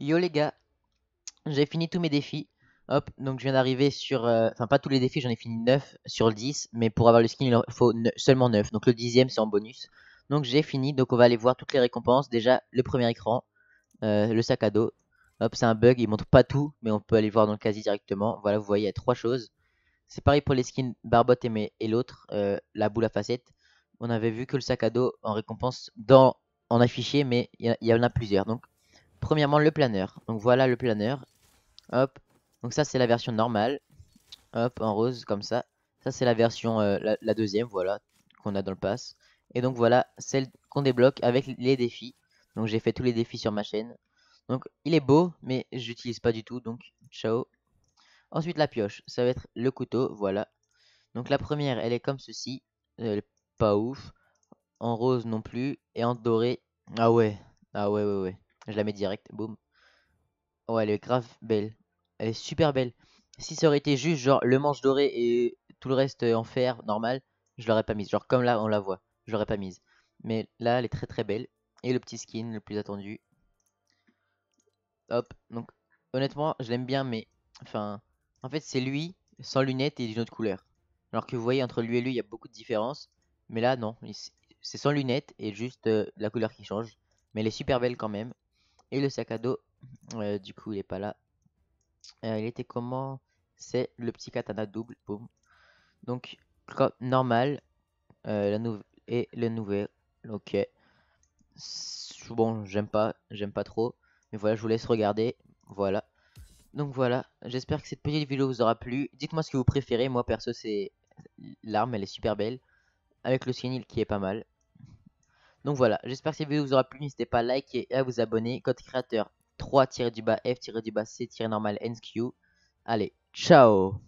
Yo les gars, j'ai fini tous mes défis. Hop, donc je viens d'arriver sur... Euh, enfin, pas tous les défis, j'en ai fini 9 sur le 10. Mais pour avoir le skin, il faut seulement 9. Donc le dixième, c'est en bonus. Donc j'ai fini, donc on va aller voir toutes les récompenses. Déjà, le premier écran, euh, le sac à dos. Hop, c'est un bug, il montre pas tout, mais on peut aller voir dans le casier directement. Voilà, vous voyez, il y a trois choses. C'est pareil pour les skins Barbotte et, et l'autre, euh, la boule à facettes. On avait vu que le sac à dos en récompense dans en affiché, mais il y, y, en a plusieurs. Donc Premièrement, le planeur. Donc voilà le planeur. Hop. Donc ça, c'est la version normale. Hop, en rose, comme ça. Ça, c'est la version, euh, la, deuxième, voilà, qu'on a dans le pass. Et donc voilà, celle qu'on débloque avec les défis. Donc j'ai fait tous les défis sur ma chaîne. Donc il est beau, mais j'utilise pas du tout, donc ciao. Ensuite la pioche, ça va être le couteau, voilà. Donc la première, elle est comme ceci, elle est pas ouf. En rose non plus, et en doré, ah ouais, ah ouais ouais ouais. Je la mets direct. Boum. Oh, elle est grave belle. Elle est super belle. Si ça aurait été juste genre le manche doré et tout le reste en fer normal, je l'aurais pas mise. Genre comme là, on la voit. Je l'aurais pas mise. Mais là, elle est très très belle. Et le petit skin, le plus attendu. Hop. Donc, honnêtement, je l'aime bien, mais... Enfin, en fait, c'est lui sans lunettes et d'une autre couleur. Alors que vous voyez, entre lui et lui, il y a beaucoup de différences. Mais là, non. C'est sans lunettes et juste euh, la couleur qui change. Mais elle est super belle quand même. Et le sac à dos, euh, du coup, il est pas là. Euh, il était comment C'est le petit katana double, boum. Donc, normal, euh, la et le nouvel, ok. Bon, j'aime pas, j'aime pas trop. Mais voilà, je vous laisse regarder, voilà. Donc voilà, j'espère que cette petite vidéo vous aura plu. Dites-moi ce que vous préférez, moi perso c'est l'arme, elle est super belle. Avec le signal qui est pas mal. Donc voilà, j'espère que cette vidéo vous aura plu. N'hésitez pas à liker et à vous abonner. Code créateur 3-du-bas f du C-normal NQ. Allez, ciao